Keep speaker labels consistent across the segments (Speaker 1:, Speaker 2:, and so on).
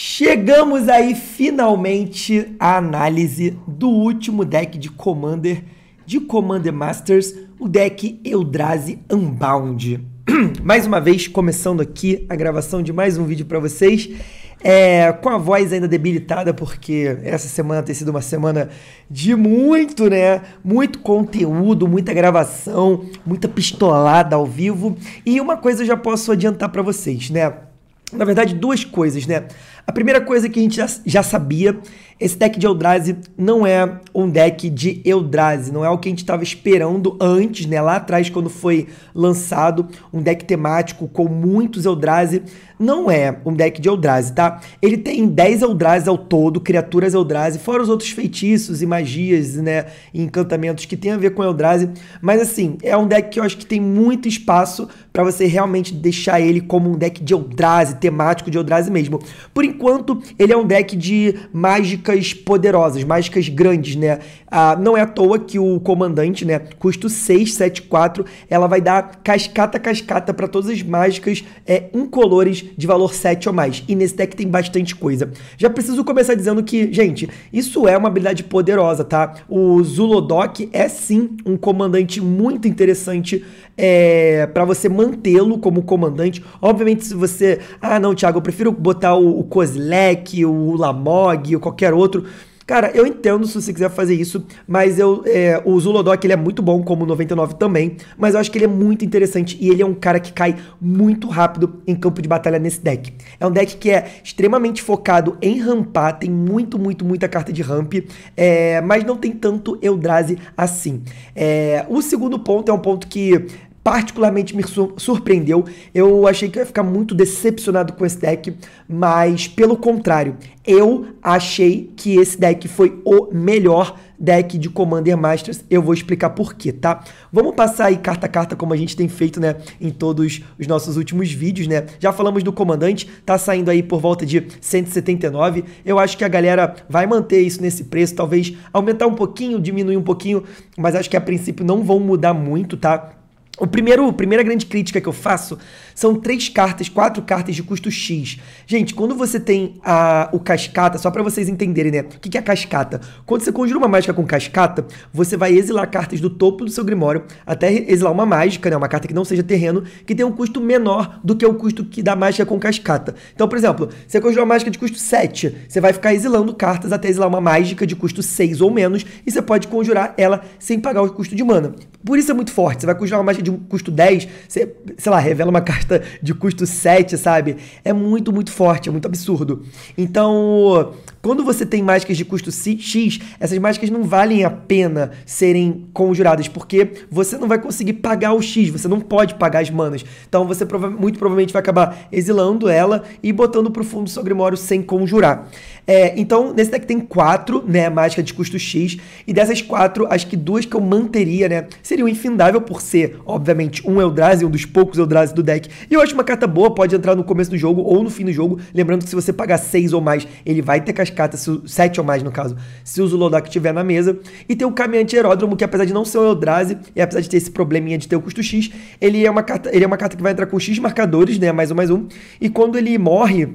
Speaker 1: Chegamos aí finalmente à análise do último deck de Commander de Commander Masters, o deck Eldrazi Unbound. mais uma vez começando aqui a gravação de mais um vídeo para vocês. É, com a voz ainda debilitada, porque essa semana tem sido uma semana de muito, né? Muito conteúdo, muita gravação, muita pistolada ao vivo. E uma coisa eu já posso adiantar para vocês, né? Na verdade, duas coisas, né? A primeira coisa que a gente já, já sabia, esse deck de Eldrazi não é um deck de Eldrazi, não é o que a gente estava esperando antes, né? Lá atrás, quando foi lançado, um deck temático com muitos Eldrazi não é um deck de Eldrazi, tá? Ele tem 10 Eldrazi ao todo, criaturas Eldrazi, fora os outros feitiços e magias, né? E encantamentos que tem a ver com Eldrazi. Mas assim, é um deck que eu acho que tem muito espaço para você realmente deixar ele como um deck de Eldrazi, temático de Eldrazi mesmo. Por enquanto, ele é um deck de mágicas poderosas, mágicas grandes, né? Ah, não é à toa que o comandante, né, custo 6, 7, 4, ela vai dar cascata, cascata para todas as mágicas é, incolores de valor 7 ou mais. E nesse deck tem bastante coisa. Já preciso começar dizendo que, gente, isso é uma habilidade poderosa, tá? O Zulodok é sim um comandante muito interessante é, para você mantê-lo como comandante. Obviamente, se você. Ah, não, Thiago, eu prefiro botar o, o Kozlek, o Lamog, ou qualquer outro. Cara, eu entendo se você quiser fazer isso, mas eu, é, o Zulodoc ele é muito bom, como o 99 também, mas eu acho que ele é muito interessante e ele é um cara que cai muito rápido em campo de batalha nesse deck. É um deck que é extremamente focado em rampar, tem muito, muito, muita carta de ramp, é, mas não tem tanto Eldrazi assim. É, o segundo ponto é um ponto que particularmente me surpreendeu. Eu achei que eu ia ficar muito decepcionado com esse deck, mas pelo contrário, eu achei que esse deck foi o melhor deck de Commander Masters. Eu vou explicar por quê, tá? Vamos passar aí carta a carta como a gente tem feito, né, em todos os nossos últimos vídeos, né? Já falamos do comandante, tá saindo aí por volta de 179. Eu acho que a galera vai manter isso nesse preço, talvez aumentar um pouquinho, diminuir um pouquinho, mas acho que a princípio não vão mudar muito, tá? O primeiro, a primeira grande crítica que eu faço são três cartas, quatro cartas de custo X. Gente, quando você tem a, o cascata, só para vocês entenderem, né? O que, que é cascata? Quando você conjura uma mágica com cascata, você vai exilar cartas do topo do seu grimório até exilar uma mágica, né? Uma carta que não seja terreno, que tem um custo menor do que o custo que da mágica com cascata. Então, por exemplo, você conjura uma mágica de custo 7, você vai ficar exilando cartas até exilar uma mágica de custo 6 ou menos, e você pode conjurar ela sem pagar o custo de mana. Por isso é muito forte. Você vai conjurar uma mágica de um custo 10, você, sei lá, revela uma carta carta de custo 7, sabe? É muito, muito forte, é muito absurdo. Então, quando você tem mágicas de custo X, essas mágicas não valem a pena serem conjuradas, porque você não vai conseguir pagar o X, você não pode pagar as manas. Então você prova muito provavelmente vai acabar exilando ela e botando pro fundo do seu Grimório sem conjurar. É, então, nesse deck tem quatro, né, mágicas de custo X, e dessas quatro, acho que duas que eu manteria, né, seriam infindável por ser, obviamente, um Eldrazi, um dos poucos Eldrazi do deck e eu acho uma carta boa, pode entrar no começo do jogo ou no fim do jogo. Lembrando que se você pagar 6 ou mais, ele vai ter cascata, 7 ou mais no caso, se o Zulodak estiver na mesa. E tem o Caminhante Aeródromo, que apesar de não ser o Eldrazi, e apesar de ter esse probleminha de ter o custo X, ele é uma carta, ele é uma carta que vai entrar com X marcadores, né? Mais um, mais um. E quando ele morre,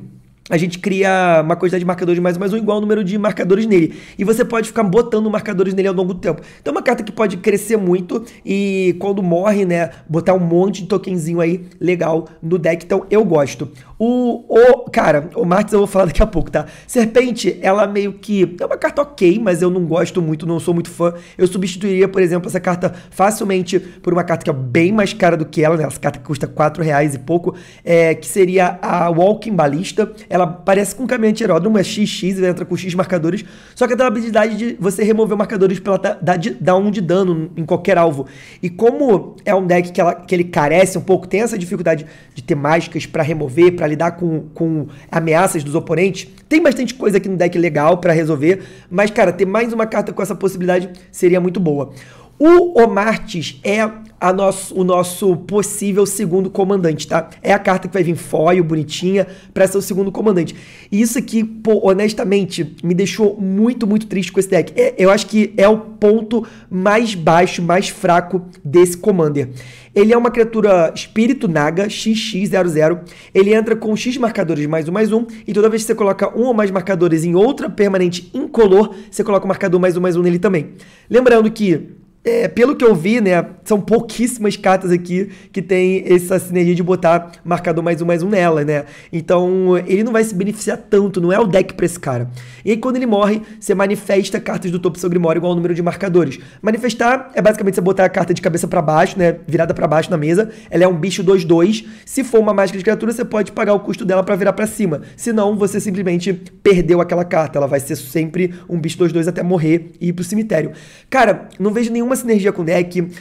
Speaker 1: a gente cria uma quantidade de marcadores mais mais um igual ao número de marcadores nele. E você pode ficar botando marcadores nele ao longo do tempo. Então é uma carta que pode crescer muito e quando morre, né, botar um monte de tokenzinho aí legal no deck. Então eu gosto. O, o, Cara, o Marx eu vou falar daqui a pouco, tá? Serpente, ela meio que. É uma carta ok, mas eu não gosto muito, não sou muito fã. Eu substituiria, por exemplo, essa carta facilmente por uma carta que é bem mais cara do que ela, né? Essa carta que custa 4 reais e pouco, é, que seria a Walking Balista. Ela parece com um caminhante aeródromo, é XX, ela entra com X marcadores, só que ela tem a habilidade de você remover marcadores pela tá, dar, dar um de dano em qualquer alvo. E como é um deck que, ela, que ele carece um pouco, tem essa dificuldade de ter mágicas para remover, para lidar com, com ameaças dos oponentes. Tem bastante coisa aqui no deck legal para resolver, mas, cara, ter mais uma carta com essa possibilidade seria muito boa. O Omartis é nosso, o nosso possível segundo comandante, tá? É a carta que vai vir foil, bonitinha, para ser o segundo comandante. E isso aqui, pô, honestamente, me deixou muito, muito triste com esse deck. É, eu acho que é o ponto mais baixo, mais fraco desse Commander. Ele é uma criatura espírito naga, XX00. Ele entra com X marcadores mais um, mais um. E toda vez que você coloca um ou mais marcadores em outra permanente incolor, você coloca o marcador mais um, mais um nele também. Lembrando que é, pelo que eu vi, né, são pouquíssimas cartas aqui que tem essa sinergia de botar marcador mais um, mais um nela, né? Então, ele não vai se beneficiar tanto, não é o deck pra esse cara. E aí, quando ele morre, você manifesta cartas do topo do seu grimório igual ao número de marcadores. Manifestar é basicamente você botar a carta de cabeça para baixo, né, virada para baixo na mesa. Ela é um bicho 2-2. Se for uma mágica de criatura, você pode pagar o custo dela para virar para cima. Senão, você simplesmente perdeu aquela carta. Ela vai ser sempre um bicho 2-2 até morrer e ir pro cemitério. Cara, não vejo nenhuma nenhuma sinergia com o deck, uh,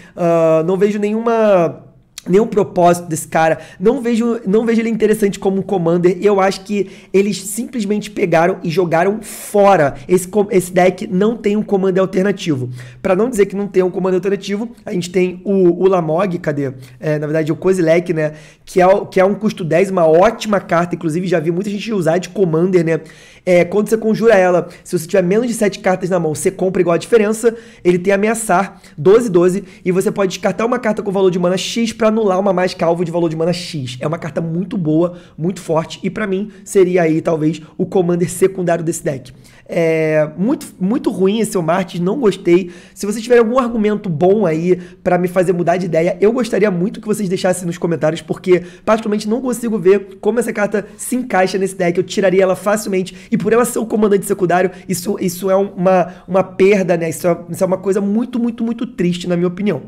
Speaker 1: não vejo nenhuma nenhum propósito desse cara. Não vejo, não vejo ele interessante como um commander. eu acho que eles simplesmente pegaram e jogaram fora. Esse, esse deck não tem um commander alternativo. Para não dizer que não tem um commander alternativo, a gente tem o, o Lamog, cadê? É, na verdade, o Kozilek, né? Que é, que é um custo 10, uma ótima carta. Inclusive, já vi muita gente usar de commander, né? É, quando você conjura ela, se você tiver menos de 7 cartas na mão, você compra igual a diferença. Ele tem ameaçar 12, 12. E você pode descartar uma carta com valor de mana X para anular uma mágica alvo de valor de mana X. É uma carta muito boa, muito forte, e para mim seria aí talvez o commander secundário desse deck. É muito, muito ruim esse seu Martins, não gostei. Se vocês tiverem algum argumento bom aí para me fazer mudar de ideia, eu gostaria muito que vocês deixassem nos comentários, porque particularmente não consigo ver como essa carta se encaixa nesse deck. Eu tiraria ela facilmente, e por ela ser o comandante secundário, isso, isso é uma, uma perda, né? Isso é, isso é uma coisa muito, muito, muito triste, na minha opinião.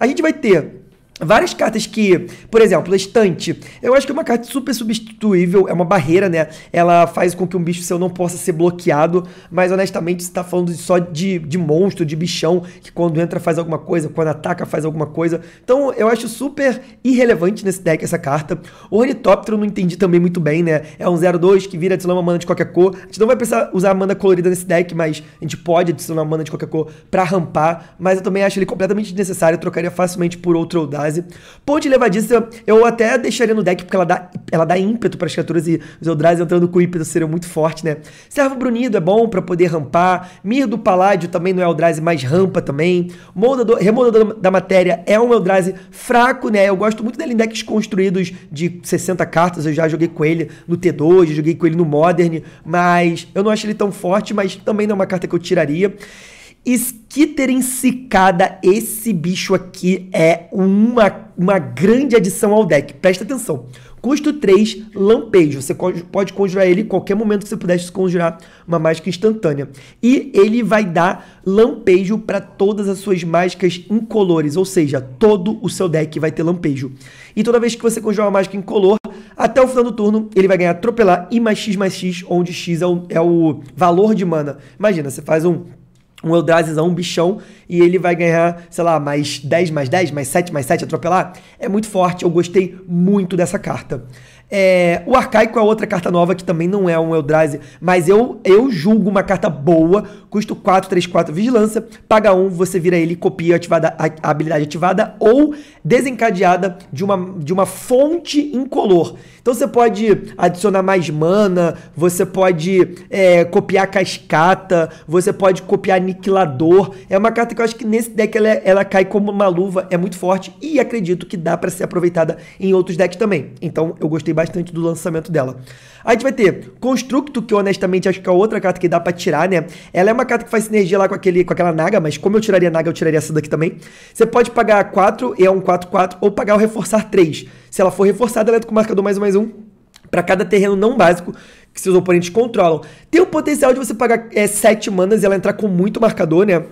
Speaker 1: A gente vai ter Várias cartas que, por exemplo, a estante. Eu acho que é uma carta super substituível, é uma barreira, né? Ela faz com que um bicho seu não possa ser bloqueado, mas honestamente você tá falando só de, de monstro, de bichão, que quando entra faz alguma coisa, quando ataca faz alguma coisa. Então eu acho super irrelevante nesse deck essa carta. O Ornitóptero não entendi também muito bem, né? É um 0-2 que vira adicionar uma mana de qualquer cor. A gente não vai precisar usar a mana colorida nesse deck, mas a gente pode adicionar uma mana de qualquer cor pra rampar, mas eu também acho ele completamente desnecessário, eu trocaria facilmente por outro Eldar fase. Ponte Levadiça, eu até deixaria no deck, porque ela dá, ela dá ímpeto para as criaturas e os Eldrazi entrando com ímpeto seriam muito forte, né? Servo Brunido é bom para poder rampar. Mir do Paládio também não é Eldrazi, mas rampa também. Moldador, Remoldador da Matéria é um Eldrazi fraco, né? Eu gosto muito dele em decks construídos de 60 cartas. Eu já joguei com ele no T2, joguei com ele no Modern, mas eu não acho ele tão forte, mas também não é uma carta que eu tiraria. Skitter esse bicho aqui é uma, uma grande adição ao deck. Presta atenção. Custo 3, Lampejo. Você pode conjurar ele em qualquer momento que você pudesse conjurar uma mágica instantânea. E ele vai dar Lampejo para todas as suas mágicas incolores, ou seja, todo o seu deck vai ter Lampejo. E toda vez que você conjurar uma mágica incolor, até o final do turno, ele vai ganhar Atropelar e mais X mais X, onde X é o, é o valor de mana. Imagina, você faz um um Eldrazizão, um bichão e ele vai ganhar, sei lá, mais 10, mais 10, mais 7, mais 7, atropelar. É muito forte, eu gostei muito dessa carta. É, o Arcaico é outra carta nova que também não é um Eldrazi, mas eu, eu julgo uma carta boa, custo 4, 3, 4, Vigilância, paga 1, você vira ele, copia ativada, a, a habilidade ativada ou desencadeada de uma, de uma fonte incolor. Então você pode adicionar mais mana, você pode é, copiar Cascata, você pode copiar Aniquilador. É uma carta que eu acho que nesse deck ela, ela cai como uma luva, é muito forte e acredito que dá para ser aproveitada em outros decks também. Então eu gostei bastante do lançamento dela. A gente vai ter Constructo, que honestamente acho que é outra carta que dá para tirar, né? Ela é uma carta que faz sinergia lá com, aquele, com aquela Naga, mas como eu tiraria Naga, eu tiraria essa daqui também. Você pode pagar 4 e é um 4-4, ou pagar o Reforçar 3. Se ela for reforçada, ela entra é com marcador mais um, mais um, para cada terreno não básico que seus oponentes controlam. Tem o potencial de você pagar é, 7 manas e ela entrar com muito marcador, né?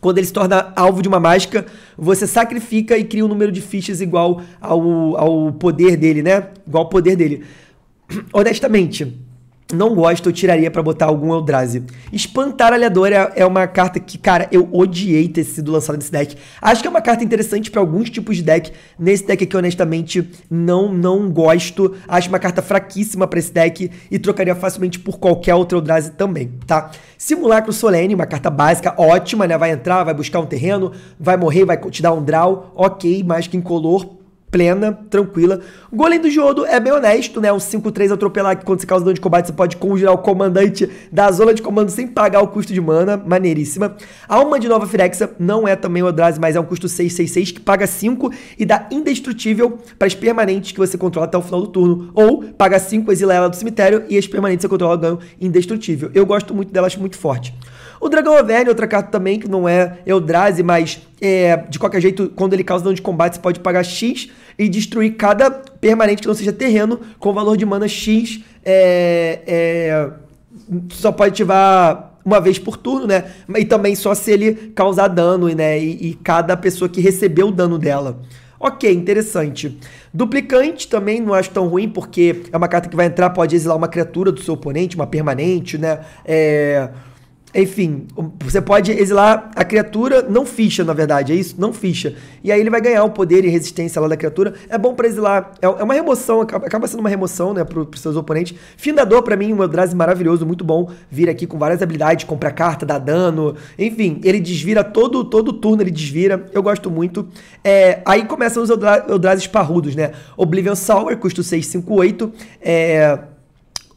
Speaker 1: Quando ele se torna alvo de uma mágica, você sacrifica e cria um número de fichas igual ao, ao poder dele, né? Igual ao poder dele. Honestamente, não gosto, eu tiraria para botar algum Eldrazi. Espantar Aliadora é, é uma carta que, cara, eu odiei ter sido lançada nesse deck. Acho que é uma carta interessante para alguns tipos de deck. Nesse deck aqui, honestamente, não não gosto. Acho uma carta fraquíssima para esse deck e trocaria facilmente por qualquer outro Eldrazi também, tá? Simulacro Solene, uma carta básica, ótima, né? Vai entrar, vai buscar um terreno, vai morrer, vai te dar um draw, ok, mais que incolor plena, tranquila. O golem do Jodo é bem honesto, né? Um 5-3 atropelar que quando você causa dano de combate, você pode conjurar o comandante da zona de comando sem pagar o custo de mana. Maneiríssima. A alma de Nova Firexa não é também o Eldrazi, mas é um custo 6-6-6 que paga 5 e dá indestrutível para as permanentes que você controla até o final do turno. Ou paga 5, exila ela do cemitério e as permanentes que você controla ganham indestrutível. Eu gosto muito dela, acho muito forte. O Dragão Averne, é outra carta também, que não é Eldrazi, mas é, de qualquer jeito, quando ele causa dano de combate, você pode pagar X e destruir cada permanente que não seja terreno com valor de mana X. É, é, só pode ativar uma vez por turno, né? E também só se ele causar dano, né? E, e cada pessoa que recebeu o dano dela. Ok, interessante. Duplicante também não acho tão ruim, porque é uma carta que vai entrar, pode exilar uma criatura do seu oponente, uma permanente, né? É enfim, você pode exilar a criatura, não ficha, na verdade, é isso? Não ficha. E aí ele vai ganhar o poder e resistência lá da criatura. É bom pra exilar. É, é uma remoção, acaba sendo uma remoção, né, pro, pros seus oponentes. Findador, para mim, um Eldrazi maravilhoso, muito bom. Vir aqui com várias habilidades, compra carta, dá dano. Enfim, ele desvira todo, todo turno, ele desvira. Eu gosto muito. É, aí começam os Eldra esparrudos parrudos, né? Oblivion Sour, custo 658. É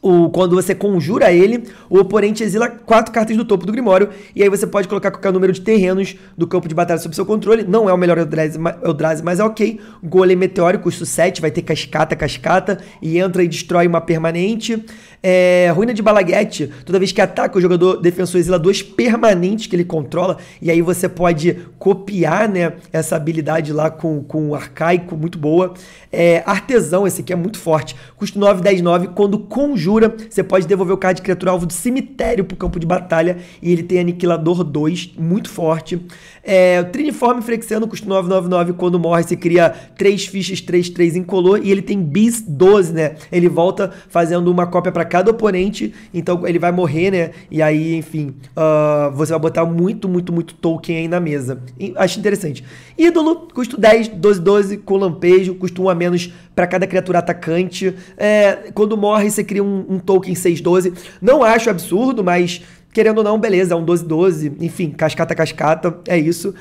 Speaker 1: o, quando você conjura ele, o oponente exila quatro cartas do topo do Grimório, e aí você pode colocar qualquer número de terrenos do campo de batalha sob seu controle. Não é o melhor Eldrazi, mas é ok. Golem Meteórico, custo 7, vai ter cascata, cascata, e entra e destrói uma permanente. É, ruína de Balaguete, toda vez que ataca o jogador defensor exila dois permanentes que ele controla, e aí você pode copiar né, essa habilidade lá com, com arcaico, muito boa. É, artesão, esse aqui é muito forte. custa 9, 10, 9. Quando conjura, você pode devolver o card de criatura alvo do cemitério pro campo de batalha, e ele tem aniquilador 2, muito forte. É, Triniforme Flexiano, custa 9, 9, 9. Quando morre, você cria 3 fichas, 3, 3 incolor, e ele tem bis 12, né? Ele volta fazendo uma cópia para cada oponente, então ele vai morrer, né? E aí, enfim, uh, você vai botar muito, muito, muito token aí na mesa. E, acho interessante. Ídolo, custo 10, 12, 12, com lampejo, custo 1 a menos para cada criatura atacante. É, quando morre, você cria um, um token 6, 12. Não acho absurdo, mas querendo ou não, beleza, é um 12-12, enfim, cascata, cascata, é isso.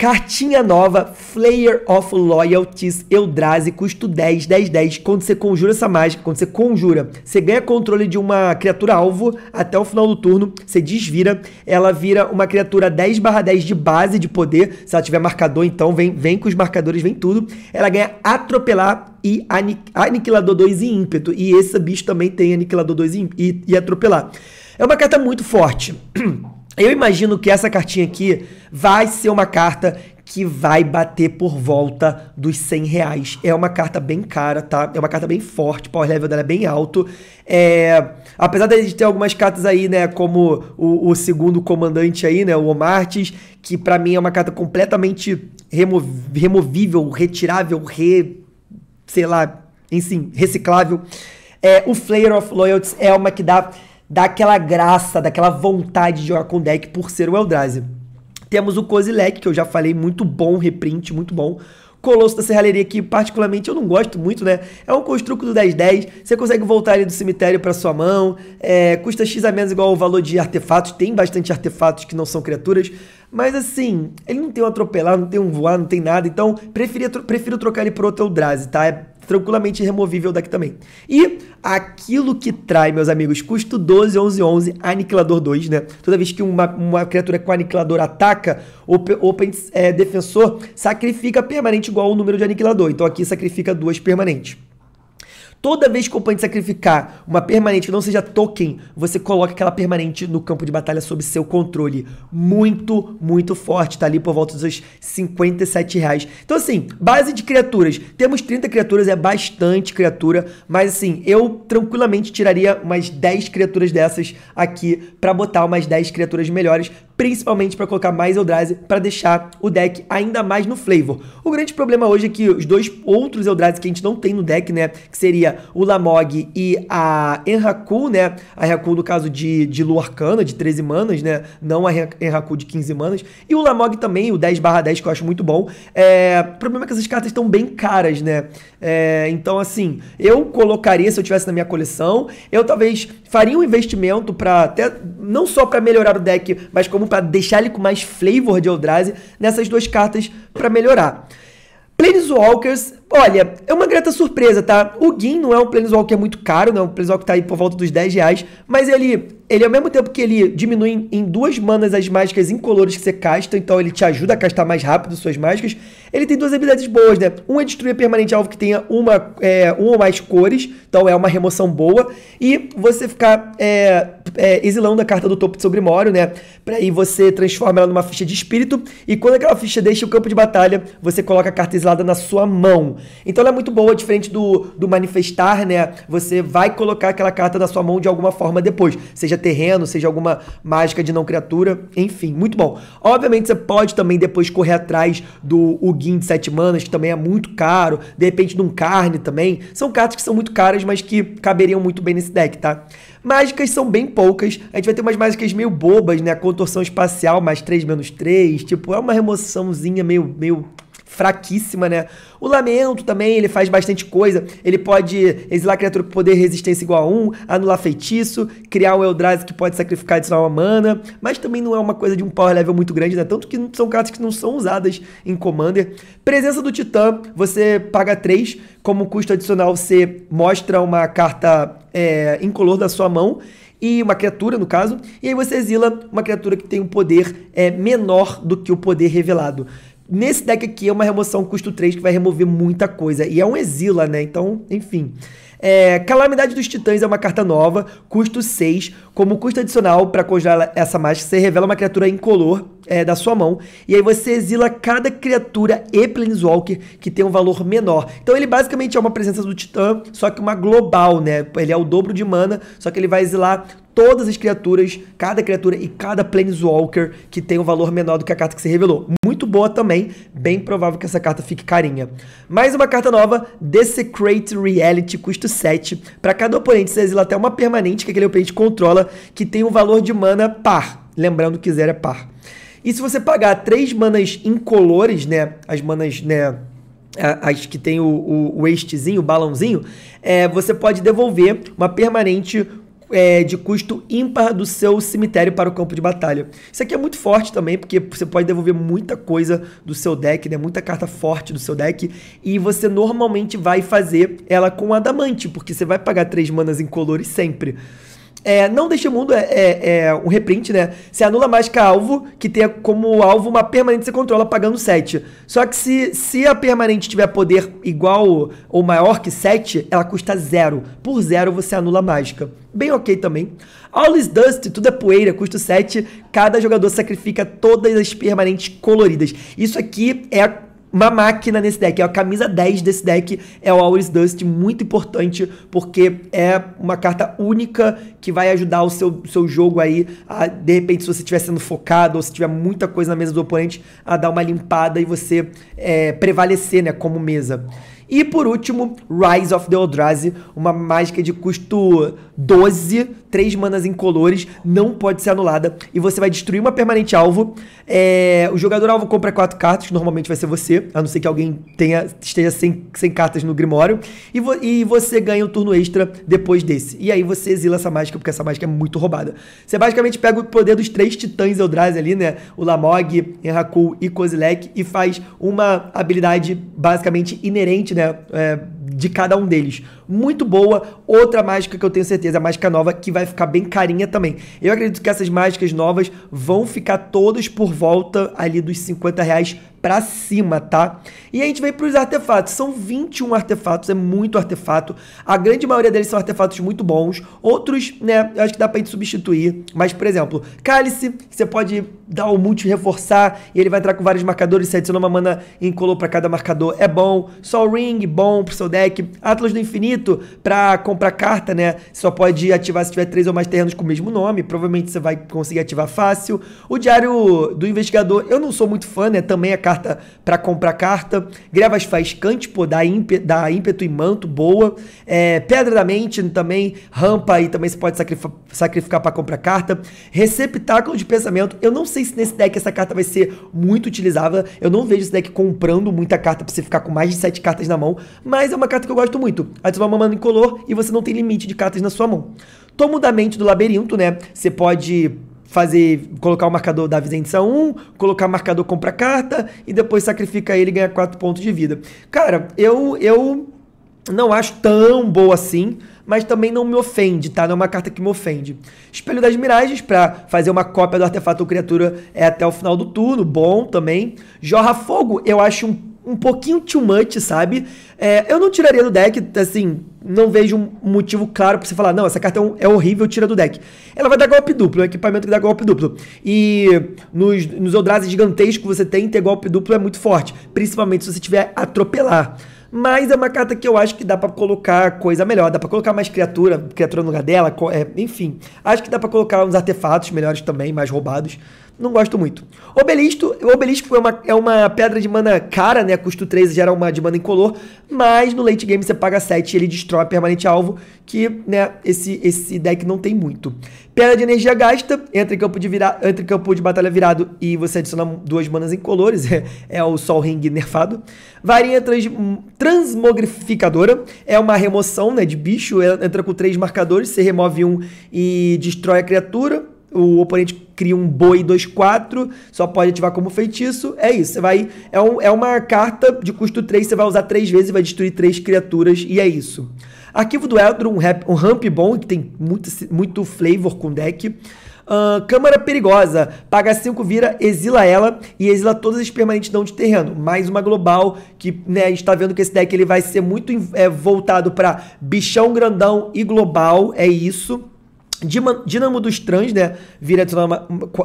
Speaker 1: Cartinha nova, Flayer of Loyalties, Eldrazi, custo 10, 10, 10. Quando você conjura essa mágica, quando você conjura, você ganha controle de uma criatura alvo até o final do turno, você desvira, ela vira uma criatura 10 barra 10 de base de poder, se ela tiver marcador, então vem, vem com os marcadores, vem tudo. Ela ganha atropelar e aniquilador 2 e ímpeto, e esse bicho também tem aniquilador 2 e, e, e atropelar. É uma carta muito forte. Eu imagino que essa cartinha aqui vai ser uma carta que vai bater por volta dos 100 reais. É uma carta bem cara, tá? É uma carta bem forte, o power level dela é bem alto. É... Apesar de ter algumas cartas aí, né, como o, o segundo comandante aí, né, o Omartes, que para mim é uma carta completamente removível, retirável, re... sei lá, enfim, reciclável. É, o Flare of Loyalties é uma que dá dá aquela graça, daquela vontade de jogar com deck por ser o Eldrazi. Temos o Kozilek, que eu já falei, muito bom reprint, muito bom. Colosso da Serralheria, que particularmente eu não gosto muito, né? É um construto do 10-10, você consegue voltar ali do cemitério para sua mão, é, custa X a menos igual o valor de artefatos, tem bastante artefatos que não são criaturas, mas assim, ele não tem um atropelar, não tem um voar, não tem nada, então prefiro, prefiro trocar ele por outro Eldrazi, tá? É tranquilamente removível daqui também. E aquilo que trai, meus amigos, custo 12, 11, 11, aniquilador 2, né? Toda vez que uma, uma criatura com aniquilador ataca, o open, é, defensor sacrifica permanente igual ao número de aniquilador. Então aqui sacrifica duas permanentes. Toda vez que o oponente sacrificar uma permanente que não seja token, você coloca aquela permanente no campo de batalha sob seu controle. Muito, muito forte. Tá ali por volta dos 57 reais. Então, assim, base de criaturas. Temos 30 criaturas, é bastante criatura. Mas, assim, eu tranquilamente tiraria umas 10 criaturas dessas aqui para botar umas 10 criaturas melhores principalmente para colocar mais Eldrazi para deixar o deck ainda mais no flavor. O grande problema hoje é que os dois outros Eldrazi que a gente não tem no deck, né, que seria o Lamog e a Enraku, né, a Enraku no caso de, de Lua Arcana, de 13 manas, né, não a Enraku de 15 manas, e o Lamog também, o 10/10 que eu acho muito bom. É, o problema é que essas cartas estão bem caras, né, é, então assim, eu colocaria se eu tivesse na minha coleção, eu talvez faria um investimento para até, não só para melhorar o deck, mas como para deixar ele com mais flavor de Eldrazi nessas duas cartas para melhorar. Planeswalkers, olha, é uma grata surpresa, tá? O Gin não é um Planeswalker muito caro, não é um Planeswalker que tá aí por volta dos 10 reais, mas ele ele ao mesmo tempo que ele diminui em duas manas as mágicas incolores que você casta, então ele te ajuda a castar mais rápido suas mágicas, ele tem duas habilidades boas, né? Um é destruir permanente alvo que tenha uma, é, uma ou mais cores, então é uma remoção boa, e você ficar é, é, exilando a carta do topo de Sobrimório, né? Pra, aí você transforma ela numa ficha de espírito, e quando aquela ficha deixa o campo de batalha, você coloca a carta exilada na sua mão. Então ela é muito boa, diferente do, do manifestar, né? Você vai colocar aquela carta na sua mão de alguma forma depois, seja terreno, seja alguma mágica de não criatura, enfim, muito bom. Obviamente você pode também depois correr atrás do guin de 7 manas, que também é muito caro, de repente de um carne também. São cartas que são muito caras, mas que caberiam muito bem nesse deck, tá? Mágicas são bem poucas. A gente vai ter umas mágicas meio bobas, né? Contorção espacial, mais 3, menos 3. Tipo, é uma remoçãozinha meio, meio fraquíssima, né? O Lamento também, ele faz bastante coisa. Ele pode exilar criatura com poder e resistência igual a 1, anular feitiço, criar um Eldrazi que pode sacrificar e adicionar uma mana, mas também não é uma coisa de um power level muito grande, né? Tanto que são cartas que não são usadas em Commander. Presença do Titã, você paga 3. Como custo adicional, você mostra uma carta é, incolor da sua mão e uma criatura, no caso, e aí você exila uma criatura que tem um poder é, menor do que o poder revelado. Nesse deck aqui é uma remoção custo 3 que vai remover muita coisa. E é um exila, né? Então, enfim. É, Calamidade dos Titãs é uma carta nova, custo 6. Como custo adicional para congelar essa mágica, você revela uma criatura incolor é, da sua mão. E aí você exila cada criatura e Planeswalker que tem um valor menor. Então ele basicamente é uma presença do Titã, só que uma global, né? Ele é o dobro de mana, só que ele vai exilar todas as criaturas, cada criatura e cada Planeswalker que tem um valor menor do que a carta que se revelou. Muito boa também, bem provável que essa carta fique carinha. Mais uma carta nova, Desecrate Reality, custo 7. Para cada oponente, você exila até uma permanente que aquele oponente controla, que tem um valor de mana par. Lembrando que zero é par. E se você pagar três manas incolores, né, as manas, né, as que tem o, o, o wastezinho, o balãozinho, é, você pode devolver uma permanente é, de custo ímpar do seu cemitério para o campo de batalha. Isso aqui é muito forte também, porque você pode devolver muita coisa do seu deck, né? Muita carta forte do seu deck. E você normalmente vai fazer ela com adamante, porque você vai pagar 3 manas em colores sempre. É, não deste mundo é, é, é, um reprint, né? Você anula a mágica alvo, que tenha como alvo uma permanente que você controla pagando 7. Só que se, se a permanente tiver poder igual ou maior que 7, ela custa 0. Por 0 você anula a mágica. Bem ok também. All is Dust, tudo é poeira, custa 7. Cada jogador sacrifica todas as permanentes coloridas. Isso aqui é uma máquina nesse deck. É a camisa 10 desse deck é o Auris Dust, muito importante, porque é uma carta única que vai ajudar o seu, seu jogo aí, a, de repente, se você estiver sendo focado ou se tiver muita coisa na mesa do oponente, a dar uma limpada e você é, prevalecer, né, como mesa. E por último, Rise of the Eldrazi, uma mágica de custo 12, 3 manas incolores, não pode ser anulada. E você vai destruir uma permanente alvo. É, o jogador alvo compra 4 cartas, normalmente vai ser você, a não ser que alguém tenha, esteja sem, sem cartas no Grimório. E, vo, e você ganha um turno extra depois desse. E aí você exila essa mágica, porque essa mágica é muito roubada. Você basicamente pega o poder dos três titãs Eldrazi ali, né? O Lamog, Enrakul e Kozilek, e faz uma habilidade basicamente inerente, né? É, de cada um deles. Muito boa. Outra mágica que eu tenho certeza, a mágica nova, que vai ficar bem carinha também. Eu acredito que essas mágicas novas vão ficar todas por volta ali dos 50 reais pra cima, tá? E a gente vem pros artefatos. São 21 artefatos, é muito artefato. A grande maioria deles são artefatos muito bons. Outros, né, eu acho que dá pra gente substituir. Mas, por exemplo, cálice, você pode dar o multi reforçar e ele vai entrar com vários marcadores. Você adiciona uma mana incolor pra cada marcador, é bom. Sol Ring, bom pro seu deck Atlas do Infinito para comprar carta, né? Só pode ativar se tiver três ou mais terrenos com o mesmo nome, provavelmente você vai conseguir ativar fácil. O Diário do Investigador, eu não sou muito fã, né? Também é carta para comprar carta. Grevas Faiscante, pô, dá, ímpe, dá ímpeto e manto, boa. É, Pedra da Mente também, rampa aí também você pode sacrificar, para comprar carta. Receptáculo de Pensamento, eu não sei se nesse deck essa carta vai ser muito utilizada, eu não vejo esse deck comprando muita carta pra você ficar com mais de sete cartas na mão, mas é uma carta que eu gosto muito. Adiciona uma mana incolor e você não tem limite de cartas na sua mão. Tomo da mente do labirinto, né? Você pode fazer colocar o marcador da vizinhança 1, colocar marcador compra carta e depois sacrifica ele e ganha 4 pontos de vida. Cara, eu eu não acho tão boa assim, mas também não me ofende, tá? Não é uma carta que me ofende. Espelho das Miragens para fazer uma cópia do artefato ou criatura é até o final do turno, bom também. Jorra Fogo, eu acho um um pouquinho too much, sabe? É, eu não tiraria do deck, assim, não vejo um motivo claro pra você falar, não, essa carta é, um, é horrível, tira do deck. Ela vai dar golpe duplo, é um equipamento que dá golpe duplo. E nos, nos Eldrazi gigantescos você tem, ter golpe duplo é muito forte, principalmente se você tiver atropelar. Mas é uma carta que eu acho que dá para colocar coisa melhor, dá para colocar mais criatura, criatura no lugar dela, é, enfim. Acho que dá para colocar uns artefatos melhores também, mais roubados não gosto muito. Obelisto, obelisco é uma, é uma pedra de mana cara, né? Custo 3 gera uma de mana incolor, mas no late game você paga 7 e ele destrói permanente alvo, que, né, esse, esse deck não tem muito. Pedra de energia gasta, entra em campo de, vira, entra em campo de batalha virado e você adiciona duas manas incolores, é, é o Sol Ring nerfado. Varinha trans, transmogrificadora, é uma remoção, né, de bicho, entra com três marcadores, você remove um e destrói a criatura o oponente cria um boi 2-4, só pode ativar como feitiço. É isso, você vai. É, um, é uma carta de custo 3, você vai usar 3 vezes e vai destruir 3 criaturas, e é isso. Arquivo do Eldro, um, um ramp bom, que tem muito, muito flavor com deck. Uh, Câmara Perigosa, paga 5 vira, exila ela e exila todas as permanentes não de terreno. Mais uma global que né, a gente tá vendo que esse deck ele vai ser muito é, voltado para bichão grandão e global, é isso dinamo dos Trans, né? Vira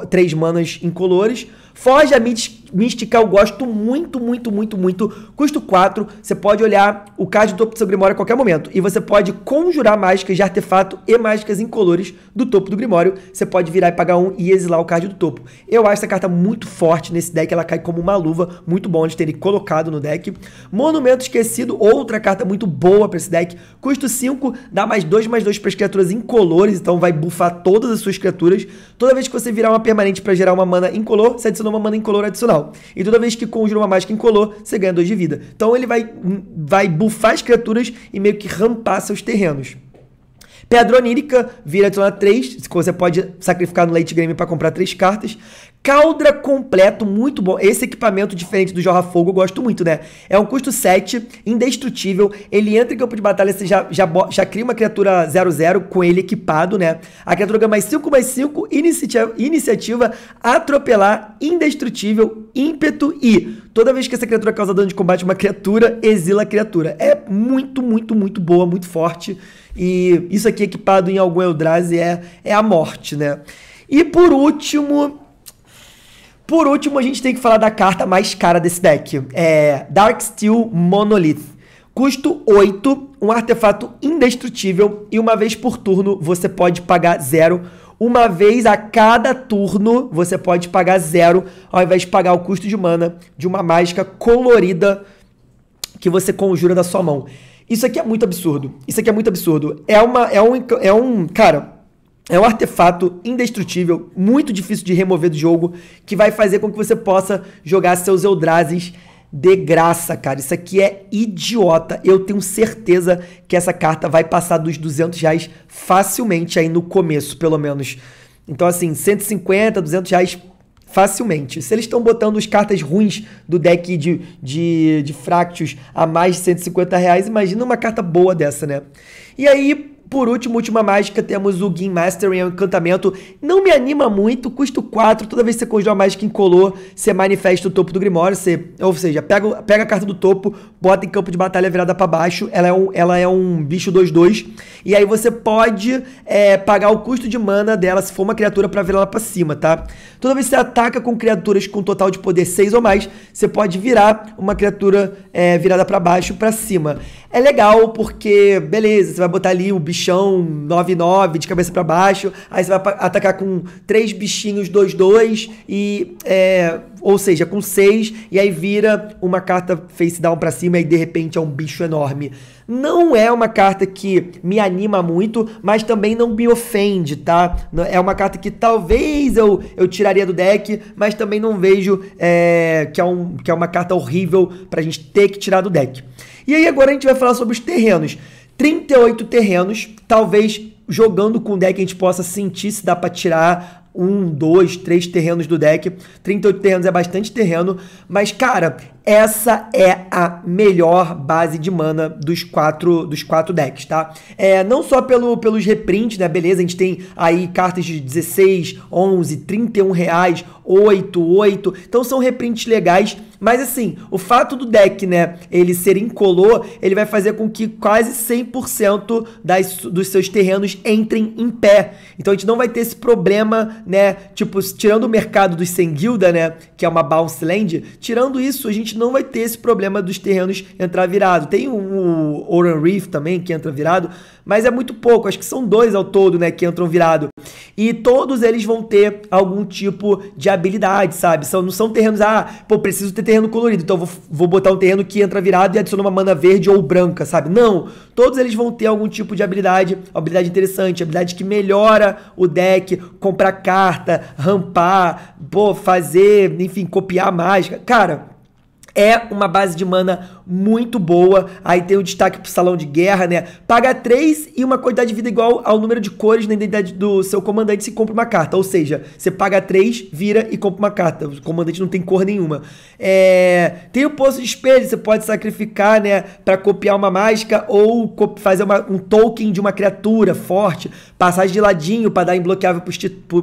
Speaker 1: três manas incolores. Foge a mid Mística eu gosto muito, muito, muito, muito. Custo 4, você pode olhar o card do topo do seu Grimório a qualquer momento. E você pode conjurar mágicas de artefato e mágicas incolores do topo do Grimório. Você pode virar e pagar um e exilar o card do topo. Eu acho essa carta muito forte nesse deck, ela cai como uma luva. Muito bom ter terem colocado no deck. Monumento Esquecido, outra carta muito boa para esse deck. Custo 5, dá mais 2, mais 2 para as criaturas incolores, então vai buffar todas as suas criaturas. Toda vez que você virar uma permanente para gerar uma mana incolor, você adiciona uma mana incolor adicional. E toda vez que conjura uma mágica incolor, você ganha 2 de vida. Então ele vai, hum, vai bufar as criaturas e meio que rampar seus terrenos. Pedra Onírica vira zona 3, você pode sacrificar no late game para comprar 3 cartas. Caldra completo, muito bom. Esse equipamento, diferente do Jorra Fogo, eu gosto muito, né? É um custo 7, indestrutível. Ele entra em campo de batalha, você já, já, já cria uma criatura 00 com ele equipado, né? A criatura ganha mais 5, mais 5, iniciativa, iniciativa, atropelar, indestrutível, ímpeto e... Toda vez que essa criatura causa dano de combate a uma criatura, exila a criatura. É muito, muito, muito boa, muito forte. E isso aqui equipado em algum Eldrazi é, é a morte, né? E por último, por último, a gente tem que falar da carta mais cara desse deck. É Dark Steel Monolith. Custo 8, um artefato indestrutível e uma vez por turno você pode pagar zero. Uma vez a cada turno você pode pagar zero ao invés de pagar o custo de mana de uma mágica colorida que você conjura da sua mão. Isso aqui é muito absurdo. Isso aqui é muito absurdo. É uma é um é um, cara, é um artefato indestrutível, muito difícil de remover do jogo, que vai fazer com que você possa jogar seus Eldrazes de graça, cara. Isso aqui é idiota. Eu tenho certeza que essa carta vai passar dos 200 reais facilmente aí no começo, pelo menos. Então, assim, 150, 200 reais facilmente. Se eles estão botando as cartas ruins do deck de, de, de a mais de 150 reais, imagina uma carta boa dessa, né? E aí, por último, última mágica, temos o Game Mastering, é um encantamento. Não me anima muito, custo 4. Toda vez que você conjura uma mágica incolor, você manifesta o topo do Grimório. Você, ou seja, pega, pega a carta do topo, bota em campo de batalha virada para baixo. Ela é, um, ela é um bicho 2-2. E aí você pode é, pagar o custo de mana dela, se for uma criatura, para virar ela pra cima, tá? Toda vez que você ataca com criaturas com total de poder 6 ou mais, você pode virar uma criatura é, virada para baixo para cima. É legal porque, beleza, você vai botar ali o bicho bichão 9-9 de cabeça para baixo, aí você vai atacar com três bichinhos 2-2 e. É, ou seja, com 6, e aí vira uma carta face down para cima e de repente é um bicho enorme. Não é uma carta que me anima muito, mas também não me ofende, tá? É uma carta que talvez eu, eu tiraria do deck, mas também não vejo é, que, é um, que é uma carta horrível pra gente ter que tirar do deck. E aí agora a gente vai falar sobre os terrenos. 38 terrenos, talvez jogando com o deck a gente possa sentir se dá para tirar um, dois, três terrenos do deck. 38 terrenos é bastante terreno, mas cara, essa é a melhor base de mana dos quatro dos quatro decks, tá? É, não só pelo, pelos reprints, né? Beleza, a gente tem aí cartas de 16, 11, 31 reais, 8, 8. Então são reprints legais mas assim, o fato do deck, né, ele ser incolor, ele vai fazer com que quase 100% das, dos seus terrenos entrem em pé. Então a gente não vai ter esse problema, né, tipo, tirando o mercado dos 100 guilda, né, que é uma bounce land, tirando isso, a gente não vai ter esse problema dos terrenos entrar virado. Tem o, o Oran Reef também que entra virado, mas é muito pouco. Acho que são dois ao todo, né, que entram virado. E todos eles vão ter algum tipo de habilidade, sabe? São, não são terrenos, ah, pô, preciso ter terreno colorido, então vou, vou botar um terreno que entra virado e adiciona uma mana verde ou branca, sabe? Não. Todos eles vão ter algum tipo de habilidade, habilidade interessante, habilidade que melhora o deck, comprar carta, rampar, pô, fazer, enfim, copiar mágica. Cara, é uma base de mana muito boa. Aí tem o destaque pro salão de guerra, né? Paga 3 e uma quantidade de vida igual ao número de cores na identidade do seu comandante se compra uma carta. Ou seja, você paga 3, vira e compra uma carta. O comandante não tem cor nenhuma. É... Tem o poço de espelho, você pode sacrificar, né? Pra copiar uma mágica ou fazer uma, um token de uma criatura forte. Passagem de ladinho pra dar imbloqueável pros,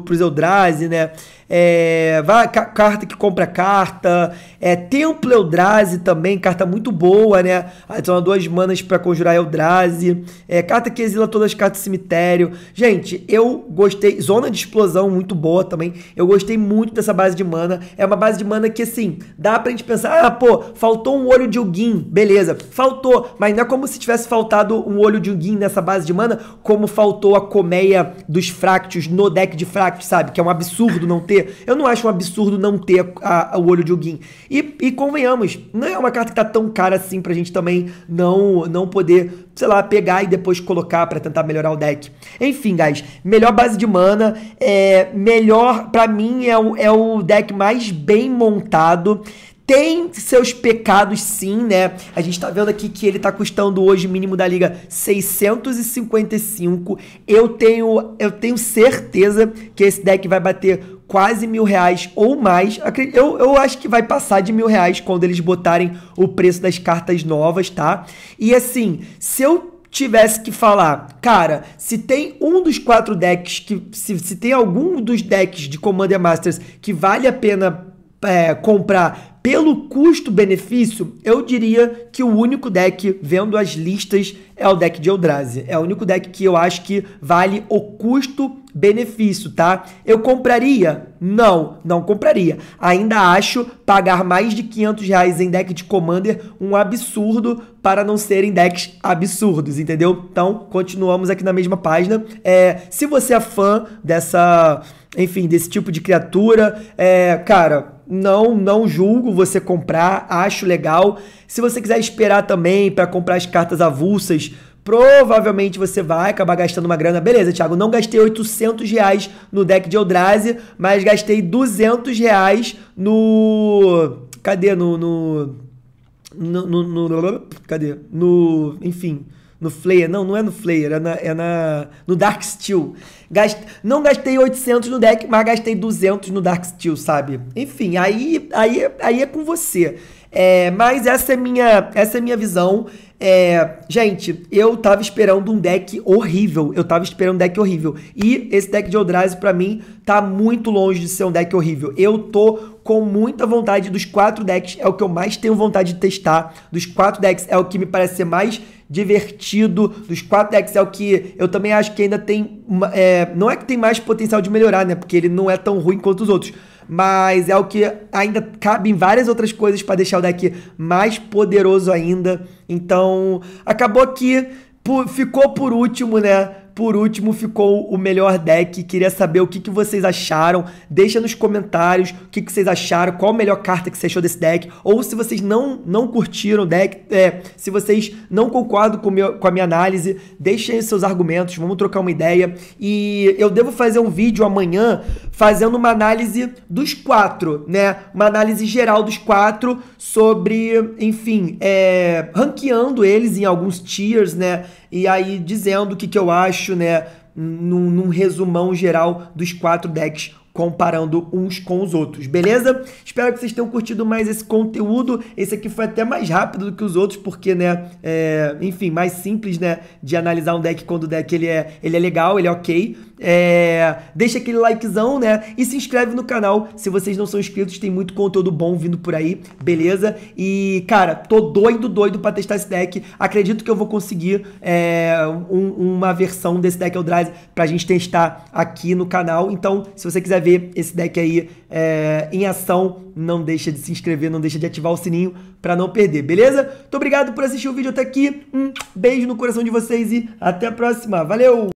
Speaker 1: pros Eldrazi, né? É... Vai, carta que compra carta. É... Templo Eldrazi também, carta muito boa, né? Adiciona ah, duas manas para conjurar Eldrazi. É, carta que exila todas as cartas do cemitério. Gente, eu gostei. Zona de explosão muito boa também. Eu gostei muito dessa base de mana. É uma base de mana que, assim, dá pra gente pensar: ah, pô, faltou um olho de Ugin. Beleza, faltou. Mas não é como se tivesse faltado um olho de Ugin nessa base de mana, como faltou a colmeia dos Fractos no deck de Fractos sabe? Que é um absurdo não ter. Eu não acho um absurdo não ter a, a, o olho de Ugin. E, e convenhamos, não é uma carta que tá tão cara cara assim pra gente também não não poder, sei lá, pegar e depois colocar para tentar melhorar o deck. Enfim, guys, melhor base de mana, é melhor para mim é o, é o deck mais bem montado. Tem seus pecados sim, né? A gente tá vendo aqui que ele tá custando hoje mínimo da liga 655. Eu tenho eu tenho certeza que esse deck vai bater quase mil reais ou mais. Eu, eu acho que vai passar de mil reais quando eles botarem o preço das cartas novas, tá? E assim, se eu tivesse que falar, cara, se tem um dos quatro decks que. Se, se tem algum dos decks de Commander Masters que vale a pena é, comprar pelo custo-benefício, eu diria que o único deck, vendo as listas, é o deck de Eldrazi. É o único deck que eu acho que vale o custo-benefício, tá? Eu compraria? Não, não compraria. Ainda acho pagar mais de 500 reais em deck de Commander um absurdo para não serem decks absurdos, entendeu? Então, continuamos aqui na mesma página. É, se você é fã dessa, enfim, desse tipo de criatura, é, cara não não julgo, você comprar, acho legal. Se você quiser esperar também para comprar as cartas avulsas, provavelmente você vai acabar gastando uma grana. Beleza, Thiago, não gastei 800 reais no deck de Eldrazi, mas gastei 200 reais no... Cadê? No... no... No, no, no, cadê? No. Enfim no Flayer. Não, não é no Flayer, é, na, é na, no Dark Steel. Gast... Não gastei 800 no deck, mas gastei 200 no Dark Steel, sabe? Enfim, aí, aí, aí é com você. É, mas essa é minha, essa é minha visão. É, gente, eu tava esperando um deck horrível. Eu tava esperando um deck horrível. E esse deck de Eldrazi, para mim, tá muito longe de ser um deck horrível. Eu tô com muita vontade dos quatro decks. É o que eu mais tenho vontade de testar. Dos quatro decks é o que me parece ser mais divertido. Dos quatro decks é o que eu também acho que ainda tem. É, não é que tem mais potencial de melhorar, né? Porque ele não é tão ruim quanto os outros. Mas é o que ainda cabe em várias outras coisas para deixar o deck mais poderoso ainda. Então, acabou que ficou por último, né? por último ficou o melhor deck. Queria saber o que, que vocês acharam. Deixa nos comentários o que, que vocês acharam, qual a melhor carta que você achou desse deck. Ou se vocês não, não curtiram o deck, é, se vocês não concordam com, meu, com a minha análise, deixem seus argumentos, vamos trocar uma ideia. E eu devo fazer um vídeo amanhã fazendo uma análise dos quatro, né? Uma análise geral dos quatro sobre, enfim, é, ranqueando eles em alguns tiers, né? E aí dizendo o que, que eu acho, né? Num, num resumão geral dos quatro decks comparando uns com os outros, beleza? Espero que vocês tenham curtido mais esse conteúdo. Esse aqui foi até mais rápido do que os outros, porque, né, é, enfim, mais simples, né, de analisar um deck quando o deck ele é, ele é legal, ele é ok. É, deixa aquele likezão, né, e se inscreve no canal. Se vocês não são inscritos, tem muito conteúdo bom vindo por aí, beleza? E, cara, tô doido, doido para testar esse deck. Acredito que eu vou conseguir é, um, uma versão desse deck Eldrazi pra gente testar aqui no canal. Então, se você quiser ver esse deck aí é, em ação. Não deixa de se inscrever, não deixa de ativar o sininho para não perder, beleza? Muito obrigado por assistir o vídeo até aqui. Um beijo no coração de vocês e até a próxima. Valeu!